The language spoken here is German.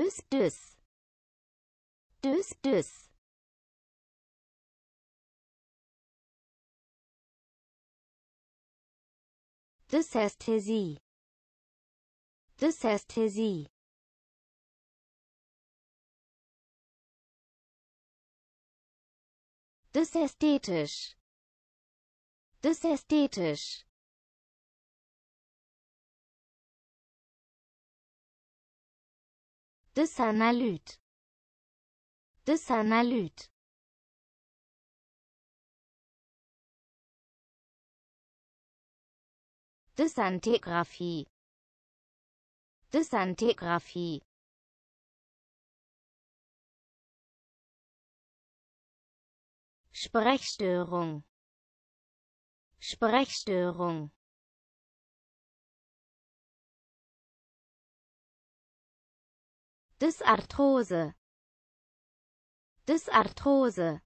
dus dus dus dus This has tizzy. This has tizzy. Das aesthetisch. Das ästhetisch. Dysanalyt. Dysanalyt. Dysantegraphie. Dysantegraphie. Sprechstörung. Sprechstörung. Dysarthrose Dysarthrose